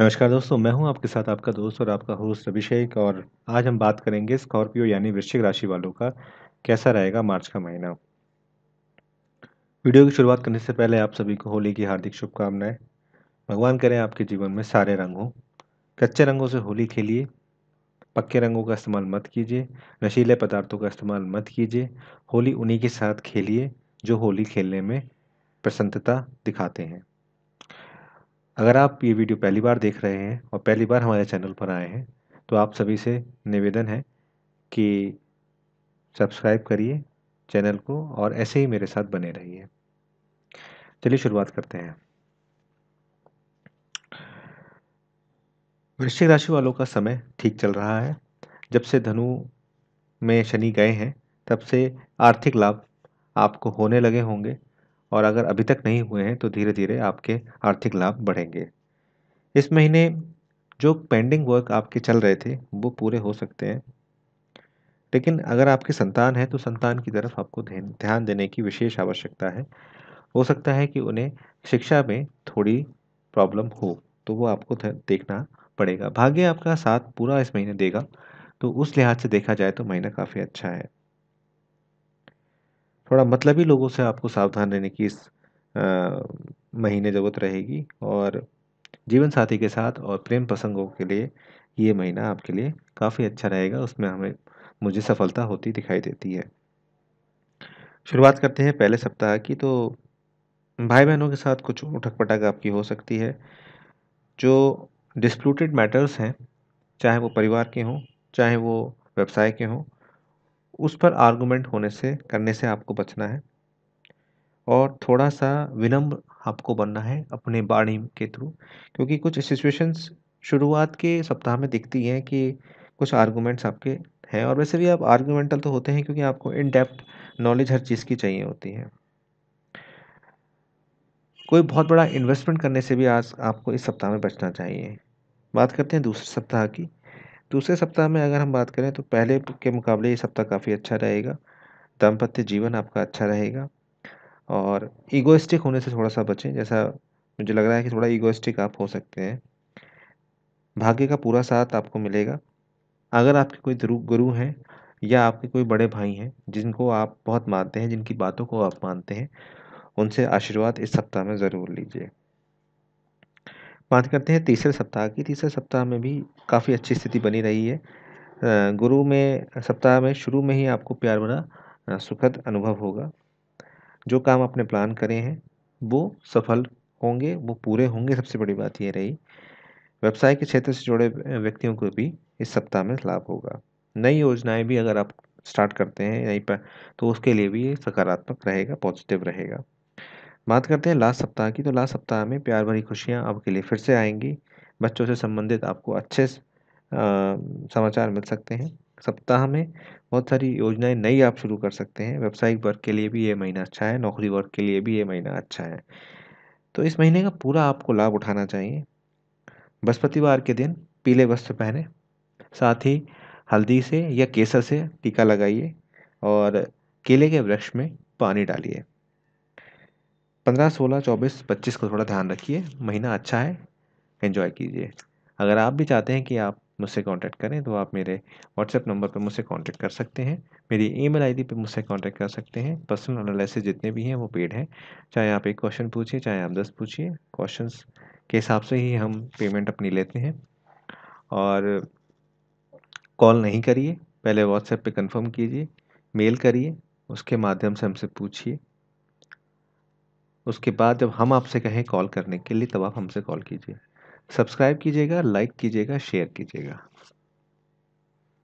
नमस्कार दोस्तों मैं हूं आपके साथ आपका दोस्त और आपका होस्ट अभिषेक और आज हम बात करेंगे स्कॉर्पियो यानी वृश्चिक राशि वालों का कैसा रहेगा मार्च का महीना वीडियो की शुरुआत करने से पहले आप सभी को होली की हार्दिक शुभकामनाएं भगवान करें आपके जीवन में सारे रंगों कच्चे रंगों से होली खेलिए पक्के रंगों का इस्तेमाल मत कीजिए नशीले पदार्थों का इस्तेमाल मत कीजिए होली उन्हीं के साथ खेलिए जो होली खेलने में प्रसन्नता दिखाते हैं अगर आप ये वीडियो पहली बार देख रहे हैं और पहली बार हमारे चैनल पर आए हैं तो आप सभी से निवेदन है कि सब्सक्राइब करिए चैनल को और ऐसे ही मेरे साथ बने रहिए चलिए शुरुआत करते हैं वृश्चिक राशि वालों का समय ठीक चल रहा है जब से धनु में शनि गए हैं तब से आर्थिक लाभ आपको होने लगे होंगे और अगर अभी तक नहीं हुए हैं तो धीरे धीरे आपके आर्थिक लाभ बढ़ेंगे इस महीने जो पेंडिंग वर्क आपके चल रहे थे वो पूरे हो सकते हैं लेकिन अगर आपके संतान है तो संतान की तरफ आपको ध्यान देने की विशेष आवश्यकता है हो सकता है कि उन्हें शिक्षा में थोड़ी प्रॉब्लम हो तो वो आपको देखना पड़ेगा भाग्य आपका साथ पूरा इस महीने देगा तो उस लिहाज से देखा जाए तो महीना काफ़ी अच्छा है थोड़ा मतलबी लोगों से आपको सावधान रहने की इस महीने ज़रूरत रहेगी और जीवन साथी के साथ और प्रेम प्रसंगों के लिए ये महीना आपके लिए काफ़ी अच्छा रहेगा उसमें हमें मुझे सफलता होती दिखाई देती है शुरुआत करते हैं पहले सप्ताह की तो भाई बहनों के साथ कुछ उठक पटक आपकी हो सकती है जो डिस्प्यूटेड मैटर्स हैं चाहे वो परिवार के हों चाहे वो व्यवसाय के हों उस पर आर्गुमेंट होने से करने से आपको बचना है और थोड़ा सा विनम्र आपको बनना है अपने बाणी के थ्रू क्योंकि कुछ सिचुएशंस शुरुआत के सप्ताह में दिखती हैं कि कुछ आर्गूमेंट्स आपके हैं और वैसे भी आप आर्गूमेंटल तो होते हैं क्योंकि आपको इन डेप्थ नॉलेज हर चीज़ की चाहिए होती है कोई बहुत बड़ा इन्वेस्टमेंट करने से भी आज आपको इस सप्ताह में बचना चाहिए बात करते हैं दूसरे सप्ताह की दूसरे सप्ताह में अगर हम बात करें तो पहले के मुकाबले ये सप्ताह काफ़ी अच्छा रहेगा दाम्पत्य जीवन आपका अच्छा रहेगा और ईगोइस्टिक होने से थोड़ा सा बचें जैसा मुझे लग रहा है कि थोड़ा ईगोइस्टिक आप हो सकते हैं भाग्य का पूरा साथ आपको मिलेगा अगर आपके कोई गुरु गुरु हैं या आपके कोई बड़े भाई हैं जिनको आप बहुत मानते हैं जिनकी बातों को आप मानते हैं उनसे आशीर्वाद इस सप्ताह में ज़रूर लीजिए बात करते हैं तीसरे सप्ताह की तीसरे सप्ताह में भी काफ़ी अच्छी स्थिति बनी रही है गुरु में सप्ताह में शुरू में ही आपको प्यार भरा सुखद अनुभव होगा जो काम आपने प्लान करे हैं वो सफल होंगे वो पूरे होंगे सबसे बड़ी बात ये रही व्यवसाय के क्षेत्र से जुड़े व्यक्तियों को भी इस सप्ताह में लाभ होगा नई योजनाएं भी अगर आप स्टार्ट करते हैं यहीं पर तो उसके लिए भी ये सकारात्मक रहेगा पॉजिटिव रहेगा बात करते हैं लास्ट सप्ताह की तो लास्ट सप्ताह में प्यार भरी खुशियाँ आपके लिए फिर से आएंगी बच्चों से संबंधित आपको अच्छे समाचार मिल सकते हैं सप्ताह में बहुत सारी योजनाएं नई आप शुरू कर सकते हैं व्यावसायिक वर्ग के लिए भी ये महीना अच्छा है नौकरी वर्ग के लिए भी ये महीना अच्छा है तो इस महीने का पूरा आपको लाभ उठाना चाहिए बृहस्पतिवार के दिन पीले वस्त्र पहने साथ ही हल्दी से या केसर से टीका लगाइए और केले के वृक्ष में पानी डालिए पंद्रह सोलह चौबीस पच्चीस को थोड़ा ध्यान रखिए महीना अच्छा है एंजॉय कीजिए अगर आप भी चाहते हैं कि आप मुझसे कांटेक्ट करें तो आप मेरे व्हाट्सएप नंबर पर मुझसे कांटेक्ट कर सकते हैं मेरी ईमेल आईडी पर मुझसे कांटेक्ट कर सकते हैं पर्सनल एनालिसिस जितने भी हैं वो पेड हैं चाहे आप एक क्वेश्चन पूछिए चाहे आप दस पूछिए क्वेश्चंस के हिसाब से ही हम पेमेंट अपनी लेते हैं और कॉल नहीं करिए पहले व्हाट्सएप पर कन्फर्म कीजिए मेल करिए उसके माध्यम से हमसे पूछिए उसके बाद जब हम आपसे कहें कॉल करने के लिए तब आप हमसे कॉल कीजिए सब्सक्राइब कीजिएगा लाइक कीजिएगा शेयर कीजिएगा